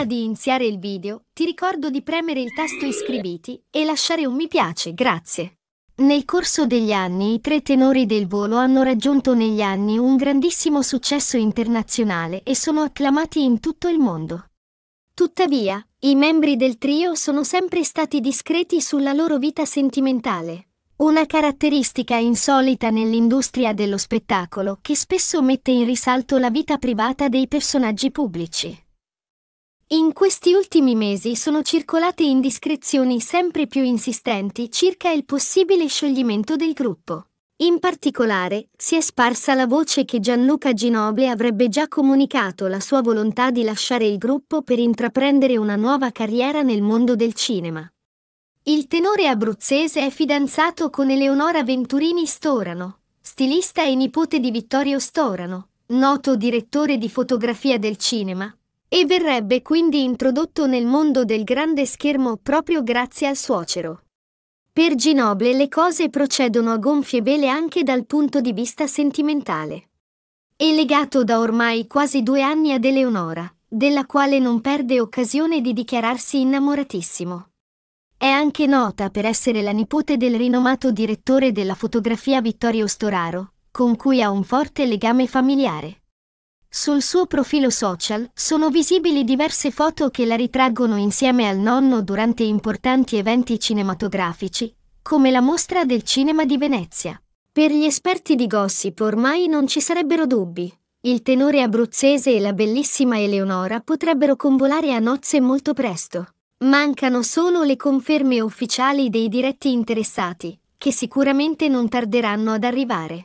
Prima di iniziare il video, ti ricordo di premere il tasto iscriviti e lasciare un mi piace, grazie. Nel corso degli anni i tre tenori del volo hanno raggiunto negli anni un grandissimo successo internazionale e sono acclamati in tutto il mondo. Tuttavia, i membri del trio sono sempre stati discreti sulla loro vita sentimentale, una caratteristica insolita nell'industria dello spettacolo che spesso mette in risalto la vita privata dei personaggi pubblici. In questi ultimi mesi sono circolate indiscrezioni sempre più insistenti circa il possibile scioglimento del gruppo. In particolare, si è sparsa la voce che Gianluca Ginobile avrebbe già comunicato la sua volontà di lasciare il gruppo per intraprendere una nuova carriera nel mondo del cinema. Il tenore abruzzese è fidanzato con Eleonora Venturini Storano, stilista e nipote di Vittorio Storano, noto direttore di fotografia del cinema, e verrebbe quindi introdotto nel mondo del grande schermo proprio grazie al suocero. Per Ginoble le cose procedono a gonfie vele anche dal punto di vista sentimentale. È legato da ormai quasi due anni ad Eleonora, della quale non perde occasione di dichiararsi innamoratissimo. È anche nota per essere la nipote del rinomato direttore della fotografia Vittorio Storaro, con cui ha un forte legame familiare. Sul suo profilo social sono visibili diverse foto che la ritraggono insieme al nonno durante importanti eventi cinematografici, come la mostra del cinema di Venezia. Per gli esperti di gossip ormai non ci sarebbero dubbi. Il tenore abruzzese e la bellissima Eleonora potrebbero convolare a nozze molto presto. Mancano solo le conferme ufficiali dei diretti interessati, che sicuramente non tarderanno ad arrivare.